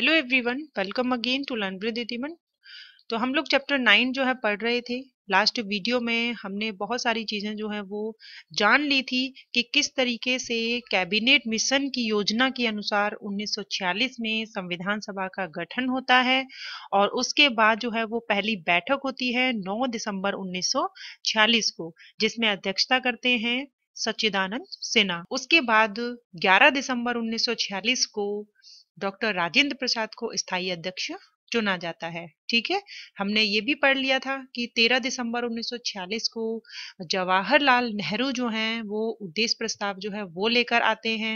Hello everyone welcome again to learn with इतिमन तो हम लोग चैप्टर नाइन जो है पढ़ रहे थे लास्ट वीडियो में हमने बहुत सारी चीज़ें जो है वो जान ली थी कि किस तरीके से कैबिनेट मिशन की योजना के अनुसार 1946 में संविधान सभा का गठन होता है और उसके बाद जो है वो पहली बैठक होती है 9 दिसंबर 1946 को जिसमें अध्यक्षता करते हैं सच्चिदानंद सिन्हा उसके बाद 11 दिसंबर 1946 को डॉक्टर राजेंद्र प्रसाद को स्थायी अध्यक्ष चुना जाता है ठीक है हमने ये भी पढ़ लिया था कि 13 दिसंबर 1946 को जवाहरलाल नेहरू जो हैं वो उद्देश्य प्रस्ताव जो है वो लेकर आते हैं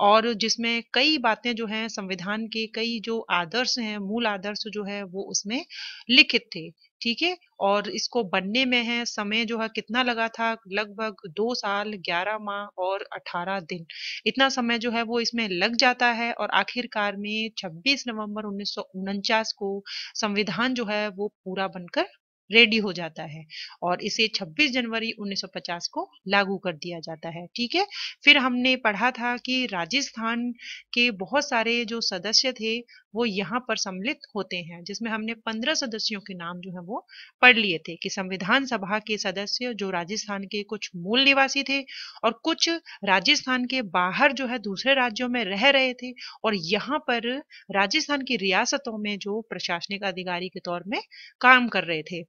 और जिसमें कई बातें जो हैं संविधान के कई जो आदर्श हैं मूल आदर्श जो है वो उसमें लिखित थे ठीक है और इसको बनने में है समय जो है कितना लगा था लगभग दो साल ग्यारह माह और अठारह दिन इतना समय जो है वो इसमें लग जाता है और आखिरकार में छब्बीस नवंबर उन्नीस को संविधान जो है वो पूरा बनकर रेडी हो जाता है और इसे 26 जनवरी 1950 को लागू कर दिया जाता है ठीक है फिर हमने पढ़ा था कि राजस्थान के बहुत सारे जो सदस्य थे वो यहाँ पर सम्मिलित होते हैं जिसमें हमने 15 सदस्यों के नाम जो है वो पढ़ लिए थे कि संविधान सभा के सदस्य जो राजस्थान के कुछ मूल निवासी थे और कुछ राजस्थान के बाहर जो है दूसरे राज्यों में रह रहे थे और यहाँ पर राजस्थान की रियासतों में जो प्रशासनिक अधिकारी के तौर में काम कर रहे थे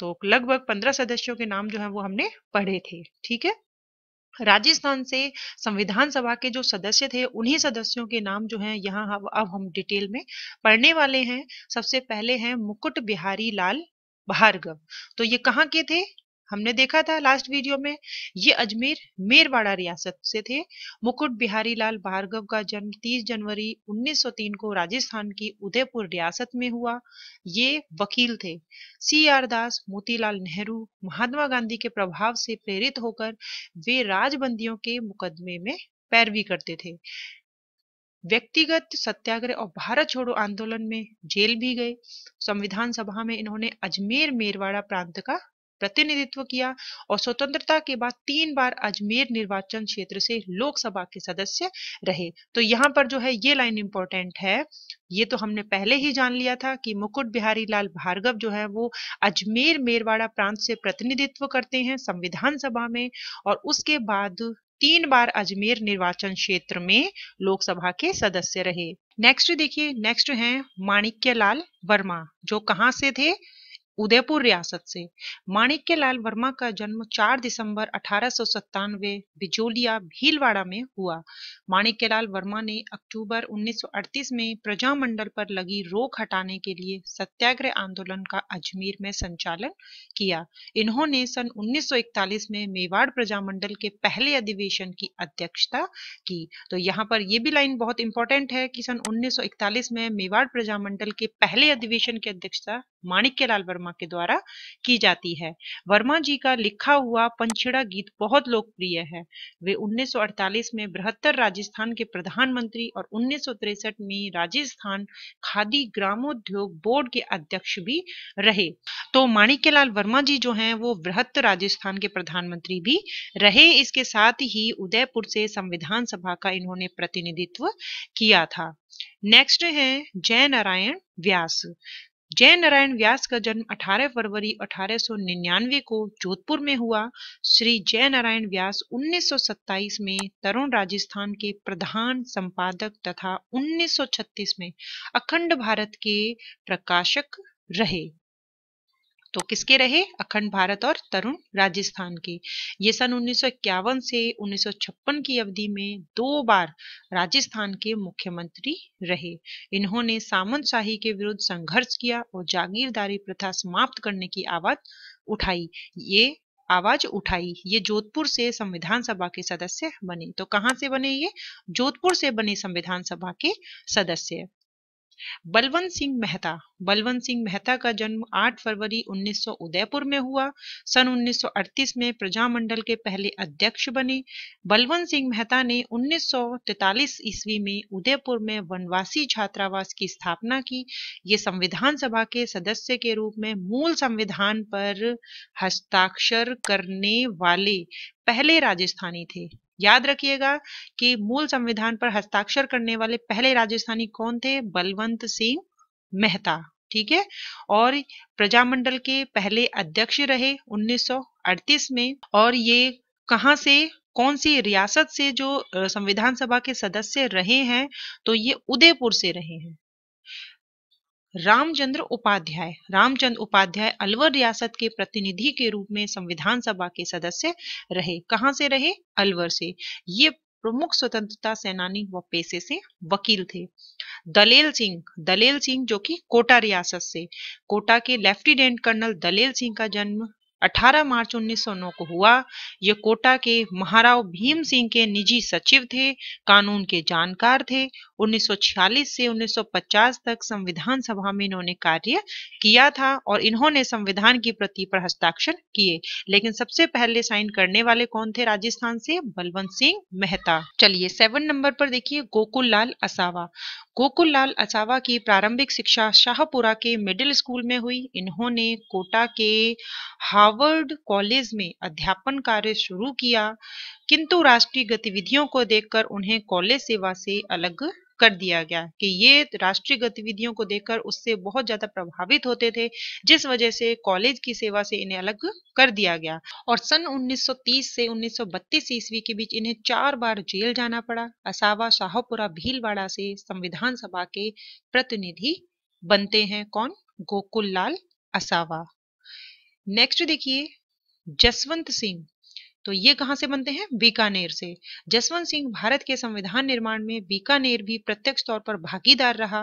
तो लगभग पंद्रह सदस्यों के नाम जो है वो हमने पढ़े थे ठीक है राजस्थान से संविधान सभा के जो सदस्य थे उन्हीं सदस्यों के नाम जो हैं यहाँ अब हम डिटेल में पढ़ने वाले हैं सबसे पहले हैं मुकुट बिहारी लाल भार्गव तो ये कहाँ के थे हमने देखा था लास्ट वीडियो में ये अजमेर मेरवाड़ा रियासत से थे मुकुट बिहारी लाल भार्गव का जन्म 30 जनवरी 1903 को राजस्थान की उदयपुर रियासत में हुआ ये वकील थे सी आर दास मोतीलाल नेहरू महात्मा गांधी के प्रभाव से प्रेरित होकर वे राजबंदियों के मुकदमे में पैरवी करते थे व्यक्तिगत सत्याग्रह और भारत छोड़ो आंदोलन में जेल भी गए संविधान सभा में इन्होंने अजमेर मेरवाड़ा प्रांत का प्रतिनिधित्व किया और स्वतंत्रता के बाद तीन बार अजमेर निर्वाचन क्षेत्र से लोकसभा के सदस्य रहे तो यहाँ पर जो है ये लाइन इंपॉर्टेंट है ये तो हमने पहले ही जान लिया था कि मुकुट बिहारी लाल भार्गव जो है वो अजमेर मेरवाड़ा प्रांत से प्रतिनिधित्व करते हैं संविधान सभा में और उसके बाद तीन बार अजमेर निर्वाचन क्षेत्र में लोकसभा के सदस्य रहे नेक्स्ट देखिए नेक्स्ट हैं माणिक्य लाल वर्मा जो कहाँ से थे उदयपुर रियासत से माणिक्य लाल वर्मा का जन्म 4 दिसंबर अठारह बिजोलिया भीलवाड़ा में हुआ माणिक्य लाल वर्मा ने अक्टूबर 1938 में प्रजा मंडल पर लगी रोक हटाने के लिए सत्याग्रह आंदोलन का अजमेर में संचालन किया इन्होंने सन 1941 में मेवाड़ प्रजा मंडल के पहले अधिवेशन की अध्यक्षता की तो यहाँ पर यह भी लाइन बहुत इंपॉर्टेंट है कि सन उन्नीस में मेवाड़ प्रजा मंडल के पहले अधिवेशन की अध्यक्षता माणिक्यलाल वर्मा के द्वारा की जाती है वर्मा जी का लिखा हुआ पंचड़ा गीत बहुत लोकप्रिय है वे 1948 में बृहत्तर राजस्थान के प्रधानमंत्री और उन्नीस में राजस्थान खादी ग्रामोद्योग बोर्ड के अध्यक्ष भी रहे तो माणिक्यलाल वर्मा जी जो हैं वो बृहत्तर राजस्थान के प्रधानमंत्री भी रहे इसके साथ ही उदयपुर से संविधान सभा का इन्होंने प्रतिनिधित्व किया था नेक्स्ट है जय नारायण व्यास जय नारायण व्यास का जन्म 18 फरवरी 1899 को जोधपुर में हुआ श्री जय नारायण व्यास 1927 में तरुण राजस्थान के प्रधान संपादक तथा 1936 में अखंड भारत के प्रकाशक रहे तो किसके रहे अखंड भारत और तरुण राजस्थान के ये सन उन्नीस से उन्नीस की अवधि में दो बार राजस्थान के मुख्यमंत्री रहे इन्होंने सामंत शाही के विरुद्ध संघर्ष किया और जागीरदारी प्रथा समाप्त करने की आवाज उठाई ये आवाज उठाई ये जोधपुर से संविधान सभा के सदस्य बने तो कहाँ से बने ये जोधपुर से बने संविधान सभा के सदस्य बलवंत सिंह मेहता बलवंत सिंह मेहता का जन्म 8 फरवरी 1900 उदयपुर में हुआ सन 1938 में प्रजामंडल के पहले अध्यक्ष बने बलवंत सिंह मेहता ने 1943 ईस्वी में उदयपुर में वनवासी छात्रावास की स्थापना की ये संविधान सभा के सदस्य के रूप में मूल संविधान पर हस्ताक्षर करने वाले पहले राजस्थानी थे याद रखिएगा कि मूल संविधान पर हस्ताक्षर करने वाले पहले राजस्थानी कौन थे बलवंत सिंह मेहता ठीक है और प्रजामंडल के पहले अध्यक्ष रहे 1938 में और ये कहाँ से कौन सी रियासत से जो संविधान सभा के सदस्य रहे हैं तो ये उदयपुर से रहे हैं रामचंद्र उपाध्याय रामचंद्र उपाध्याय अलवर रियासत के प्रतिनिधि के रूप में संविधान सभा के सदस्य रहे कहां से रहे अलवर से ये प्रमुख स्वतंत्रता सेनानी व पेशे से वकील थे दलेल सिंह दलेल सिंह जो कि कोटा रियासत से कोटा के लेफ्टिनेंट कर्नल दलेल सिंह का जन्म 18 मार्च 1909 को हुआ ये कोटा के महाराव भीम सिंह के निजी सचिव थे कानून के जानकार थे 1946 से 1950 तक संविधान सभा में इन्होंने कार्य किया था और इन्होंने संविधान की प्रति पर हस्ताक्षर किए लेकिन सबसे पहले साइन करने वाले कौन थे राजस्थान से बलवंत सिंह मेहता चलिए सेवन नंबर पर देखिए गोकुल लाल असावा गोकुल लाल अचावा की प्रारंभिक शिक्षा शाहपुरा के मिडिल स्कूल में हुई इन्होंने कोटा के हार्वर्ड कॉलेज में अध्यापन कार्य शुरू किया किंतु राष्ट्रीय गतिविधियों को देखकर उन्हें कॉलेज सेवा से अलग कर दिया गया कि ये राष्ट्रीय गतिविधियों को देखकर उससे बहुत ज्यादा प्रभावित होते थे जिस वजह से कॉलेज की सेवा से इन्हें अलग कर दिया गया और सन 1930 से 1932 ईस्वी के बीच इन्हें चार बार जेल जाना पड़ा असावा शाहपुरा भीलवाड़ा से संविधान सभा के प्रतिनिधि बनते हैं कौन गोकुल लाल असावा नेक्स्ट देखिए जसवंत सिंह तो ये कहाँ से बनते हैं बीकानेर से जसवंत सिंह भारत के संविधान निर्माण में बीकानेर भी प्रत्यक्ष तौर पर भागीदार रहा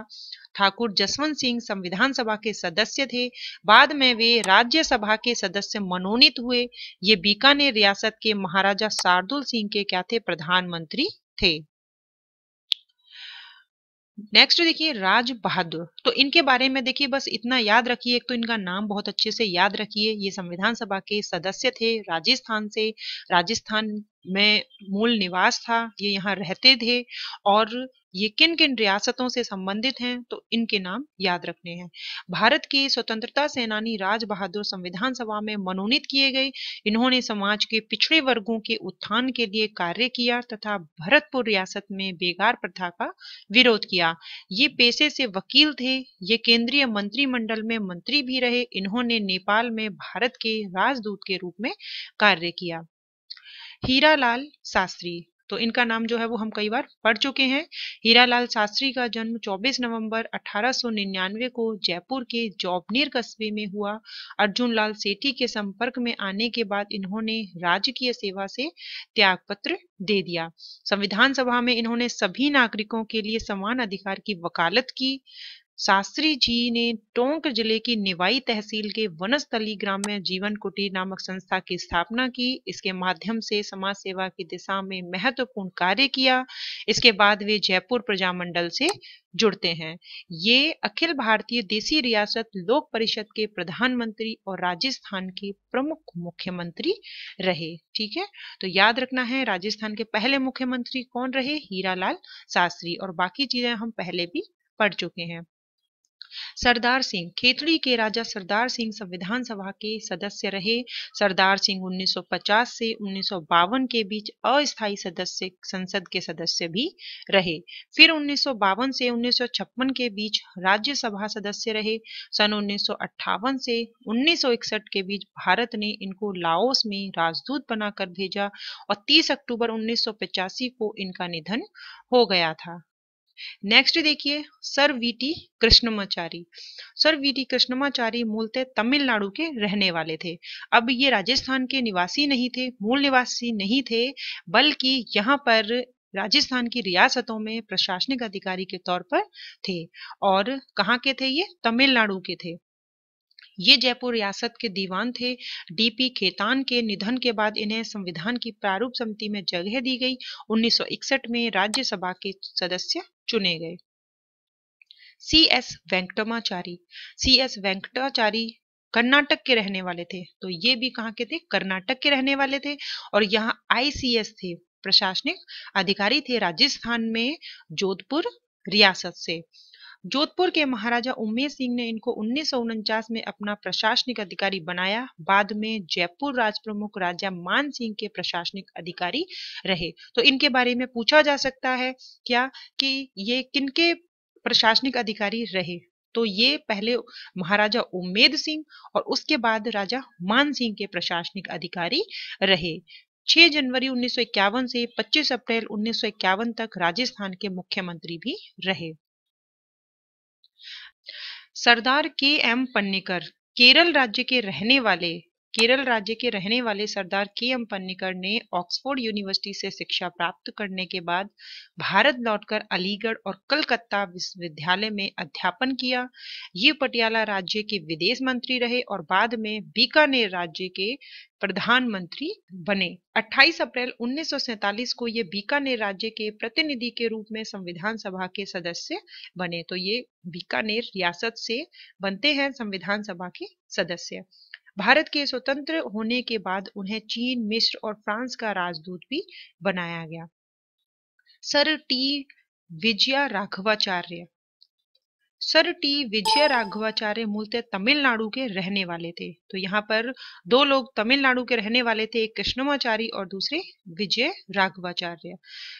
ठाकुर जसवंत सिंह संविधान सभा के सदस्य थे बाद में वे राज्यसभा के सदस्य मनोनीत हुए ये बीकानेर रियासत के महाराजा शार्दुल सिंह के क्या थे प्रधानमंत्री थे नेक्स्ट देखिए राज बहादुर तो इनके बारे में देखिए बस इतना याद रखिए एक तो इनका नाम बहुत अच्छे से याद रखिए ये संविधान सभा के सदस्य थे राजस्थान से राजस्थान में मूल निवास था ये यहाँ रहते थे और ये किन किन रियासतों से संबंधित हैं तो इनके नाम याद रखने हैं भारत की स्वतंत्रता सेनानी राज बहादुर संविधान सभा में मनोनीत किए गए इन्होंने समाज के पिछड़े वर्गों के उत्थान के लिए कार्य किया तथा भरतपुर रियासत में बेगार प्रथा का विरोध किया ये पेशे से वकील थे ये केंद्रीय मंत्रिमंडल में मंत्री भी रहे इन्होंने नेपाल में भारत के राजदूत के रूप में कार्य किया हीरालाल शास्त्री तो इनका नाम जो है वो हम कई बार पढ़ चुके हैं हीरालाल शास्त्री का जन्म 24 नवंबर 1899 को जयपुर के जौबनेर कस्बे में हुआ अर्जुन लाल सेठी के संपर्क में आने के बाद इन्होंने राजकीय सेवा से त्याग पत्र दे दिया संविधान सभा में इन्होंने सभी नागरिकों के लिए समान अधिकार की वकालत की शास्त्री जी ने टोंक जिले की निवाई तहसील के वनस्थली ग्राम में जीवन कुटीर नामक संस्था की स्थापना की इसके माध्यम से समाज सेवा की दिशा में महत्वपूर्ण कार्य किया इसके बाद वे जयपुर प्रजामंडल से जुड़ते हैं ये अखिल भारतीय देसी रियासत लोक परिषद के प्रधानमंत्री और राजस्थान के प्रमुख मुख्यमंत्री रहे ठीक है तो याद रखना है राजस्थान के पहले मुख्यमंत्री कौन रहे लाल शास्त्री और बाकी चीजें हम पहले भी पढ़ चुके हैं सरदार सिंह खेतड़ी के राजा सरदार सिंह संविधान सभा के सदस्य रहे सरदार सिंह 1950 से उन्नीस के बीच अस्थायी सदस्य संसद के सदस्य भी रहे फिर उन्नीस से उन्नीस के बीच राज्यसभा सदस्य रहे सन उन्नीस से 1961 के बीच भारत ने इनको लाओस में राजदूत बनाकर भेजा और 30 अक्टूबर उन्नीस को इनका निधन हो गया था नेक्स्ट देखिए sir V T Krishnamachari sir V T Krishnamachari मूलतः तमिलनाडु के रहने वाले थे अब ये राजस्थान के निवासी नहीं थे मूल निवासी नहीं थे बल्कि यहाँ पर राजस्थान की रियासतों में प्रशासनिक अधिकारी के तौर पर थे और कहाँ के थे ये तमिलनाडु के थे ये जयपुर रियासत के दीवान थे डीपी खेतान के निधन के बाद इन्हें संविधान की प्रारूप समिति में जगह दी गई 1961 में राज्यसभा के सदस्य चुने गए C S Venkatamachari C S Venkatachari Karnataka के रहने वाले थे तो ये भी कहाँ के थे कर्नाटक के रहने वाले थे और यहाँ आईसीएस थे प्रशासनिक अधिकारी थे राजस्थान में जोधपुर रियासत से जोधपुर के महाराजा उमेश सिंह ने इनको उन्नीस में अपना प्रशासनिक अधिकारी बनाया बाद में जयपुर राज प्रमुख राजा मान सिंह के प्रशासनिक अधिकारी रहे तो इनके बारे में पूछा जा सकता है क्या कि ये किनके प्रशासनिक अधिकारी रहे तो ये पहले महाराजा उमेद सिंह और उसके बाद राजा मान सिंह के प्रशासनिक अधिकारी रहे 6 जनवरी 1951 से 25 अप्रैल 1951 तक राजस्थान के मुख्यमंत्री भी रहे सरदार के एम पन्नीकर केरल राज्य के रहने वाले केरल राज्य के रहने वाले सरदार के एम पन्निकर ने ऑक्सफोर्ड यूनिवर्सिटी से शिक्षा प्राप्त करने के बाद भारत लौटकर अलीगढ़ और कलकत्ता विश्वविद्यालय में अध्यापन किया ये पटियाला राज्य के विदेश मंत्री रहे और बाद में बीकानेर राज्य के प्रधानमंत्री बने 28 अप्रैल 1947 को ये बीकानेर राज्य के प्रतिनिधि के रूप में संविधान सभा के सदस्य बने तो ये बीकानेर रियासत से बनते हैं संविधान सभा के सदस्य भारत के स्वतंत्र होने के बाद उन्हें चीन मिस्र और फ्रांस का राजदूत भी बनाया गया sir T Vijaya Raghavacharya sir T Vijay Raghavacharya मूलतः तमिलनाडु के रहने वाले थे तो यहाँ पर दो लोग तमिलनाडु के रहने वाले थे एक कृष्णमाचारी और दूसरे विजय राघवाचार्य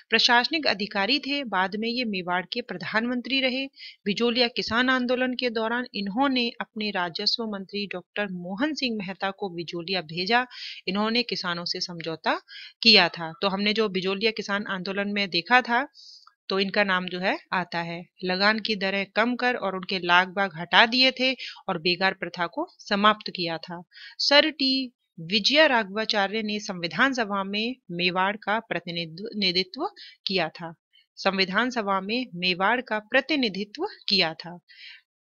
प्रशासनिक अधिकारी थे बाद में ये मेवाड़ के प्रधानमंत्री रहे बिजोलिया किसान आंदोलन के दौरान इन्होंने अपने राजस्व मंत्री डॉक्टर मोहन सिंह मेहता को बिजोलिया भेजा इन्होंने किसानों से समझौता किया था तो हमने जो बिजोलिया किसान आंदोलन में देखा था तो इनका नाम जो है आता है लगान की दरें कम कर और उनके लाग बाग हटा दिए थे और बेगार प्रथा को समाप्त किया था सर टी विजय राघवाचार्य ने संविधान सभा में मेवाड़ का प्रतिनिधित्व किया था संविधान सभा में मेवाड़ का प्रतिनिधित्व किया था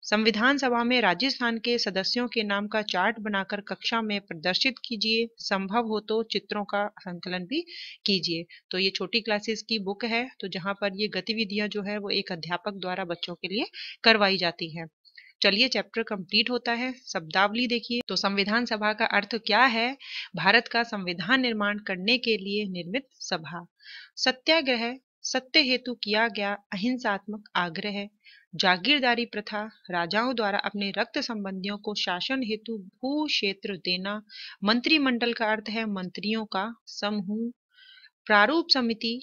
संविधान सभा में राजस्थान के सदस्यों के नाम का चार्ट बनाकर कक्षा में प्रदर्शित कीजिए संभव हो तो चित्रों का संकलन भी कीजिए तो ये छोटी क्लासेस की बुक है तो जहाँ पर ये गतिविधियां जो है वो एक अध्यापक द्वारा बच्चों के लिए करवाई जाती है चलिए चैप्टर कंप्लीट होता है शब्दावली देखिए तो संविधान सभा का अर्थ क्या है भारत का संविधान निर्माण करने के लिए निर्मित सभा सत्याग्रह सत्य हेतु किया गया अहिंसात्मक आग्रह जागीरदारी प्रथा राजाओं द्वारा अपने रक्त संबंधियों को शासन हेतु भू क्षेत्र देना मंत्रिमंडल का अर्थ है मंत्रियों का समूह प्रारूप समिति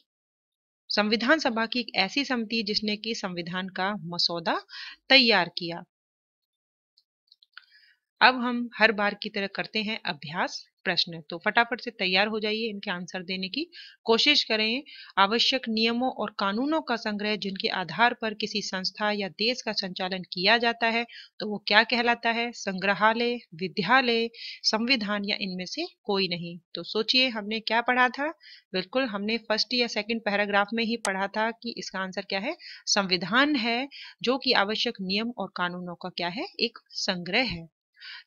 संविधान सभा की एक ऐसी समिति जिसने की संविधान का मसौदा तैयार किया अब हम हर बार की तरह करते हैं अभ्यास प्रश्न तो फटाफट से तैयार हो जाइए इनके आंसर देने की कोशिश करें आवश्यक नियमों और कानूनों का संग्रह जिनके आधार पर किसी संस्था या देश का संचालन किया जाता है तो वो क्या कहलाता है संग्रहालय विद्यालय संविधान या इनमें से कोई नहीं तो सोचिए हमने क्या पढ़ा था बिल्कुल हमने फर्स्ट या सेकेंड पैराग्राफ में ही पढ़ा था कि इसका आंसर क्या है संविधान है जो कि आवश्यक नियम और कानूनों का क्या है एक संग्रह है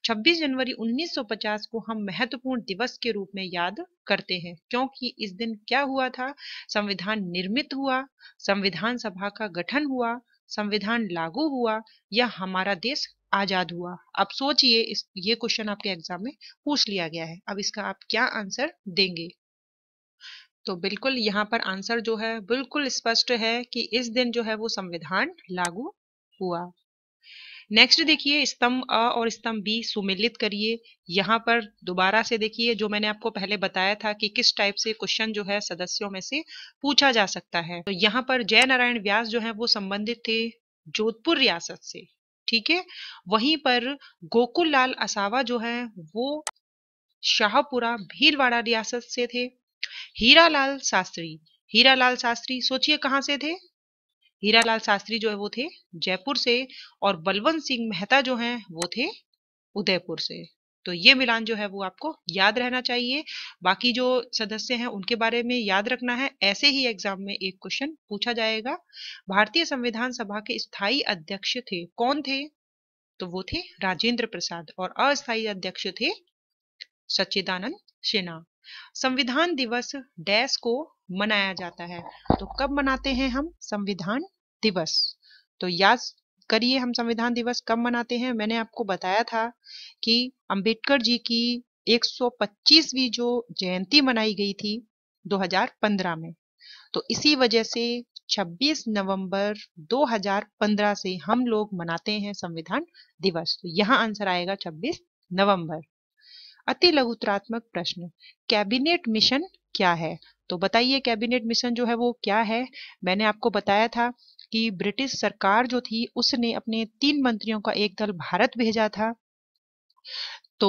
26 जनवरी 1950 को हम महत्वपूर्ण दिवस के रूप में याद करते हैं क्योंकि इस दिन क्या हुआ था संविधान निर्मित हुआ संविधान सभा का गठन हुआ संविधान लागू हुआ या हमारा देश आजाद हुआ अब सोचिए इस ये क्वेश्चन आपके एग्जाम में पूछ लिया गया है अब इसका आप क्या आंसर देंगे तो बिल्कुल यहाँ पर आंसर जो है बिल्कुल स्पष्ट है कि इस दिन जो है वो संविधान लागू हुआ नेक्स्ट देखिए स्तंभ अ और स्तंभ बी सुमिलित करिए यहाँ पर दोबारा से देखिए जो मैंने आपको पहले बताया था कि किस टाइप से क्वेश्चन जो है सदस्यों में से पूछा जा सकता है तो यहाँ पर जय नारायण व्यास जो है वो संबंधित थे जोधपुर रियासत से ठीक है वहीं पर गोकुल लाल असावा जो है वो शाहपुरा भीलवाड़ा रियासत से थे हीरा लाल शास्त्री हीरा लाल शास्त्री सोचिए कहाँ से थे हीरालाल शास्त्री जो है वो थे जयपुर से और बलवंत सिंह मेहता जो हैं वो थे उदयपुर से तो ये मिलान जो है वो आपको याद रहना चाहिए बाकी जो सदस्य हैं उनके बारे में याद रखना है ऐसे ही एग्जाम में एक क्वेश्चन पूछा जाएगा भारतीय संविधान सभा के स्थायी अध्यक्ष थे कौन थे तो वो थे राजेंद्र प्रसाद और अस्थायी अध्यक्ष थे सच्चिदानंद सिन्हा संविधान दिवस डैश को मनाया जाता है तो कब मनाते हैं हम संविधान दिवस तो याद करिए हम संविधान दिवस कब मनाते हैं मैंने आपको बताया था कि अंबेडकर जी की 125वीं जो जयंती मनाई गई थी 2015 में तो इसी वजह से 26 नवंबर 2015 से हम लोग मनाते हैं संविधान दिवस तो यहाँ आंसर आएगा 26 नवंबर अति लघुतरात्मक प्रश्न कैबिनेट मिशन क्या है तो बताइए कैबिनेट मिशन जो है वो क्या है मैंने आपको बताया था कि ब्रिटिश सरकार जो थी उसने अपने तीन मंत्रियों का एक दल भारत भेजा था तो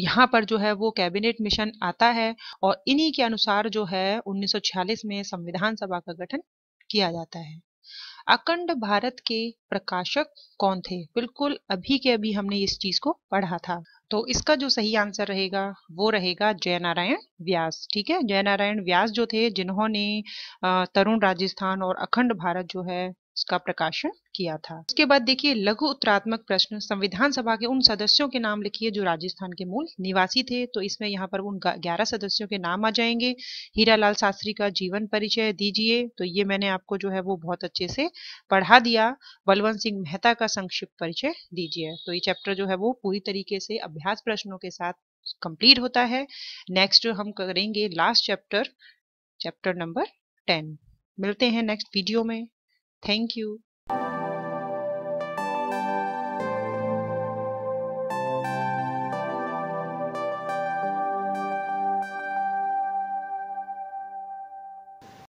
यहाँ पर जो है वो कैबिनेट मिशन आता है और इन्हीं के अनुसार जो है 1946 में संविधान सभा का गठन किया जाता है अखंड भारत के प्रकाशक कौन थे बिल्कुल अभी के अभी हमने इस चीज को पढ़ा था तो इसका जो सही आंसर रहेगा वो रहेगा जयनारायण व्यास ठीक है जयनारायण व्यास जो थे जिन्होंने तरुण राजस्थान और अखंड भारत जो है उसका प्रकाशन किया था उसके बाद देखिए लघु उत्तरात्मक प्रश्न संविधान सभा के उन सदस्यों के नाम लिखिए जो राजस्थान के मूल निवासी थे तो इसमें यहाँ पर उन ग्यारह सदस्यों के नाम आ जाएंगे हीरालाल शास्त्री का जीवन परिचय दीजिए तो ये मैंने आपको जो है वो बहुत अच्छे से पढ़ा दिया बलवंत सिंह मेहता का संक्षिप्त परिचय दीजिए तो ये चैप्टर जो है वो पूरी तरीके से अभ्यास प्रश्नों के साथ कंप्लीट होता है नेक्स्ट हम करेंगे last chapter chapter number ten मिलते हैं नेक्स्ट वीडियो में Thank you.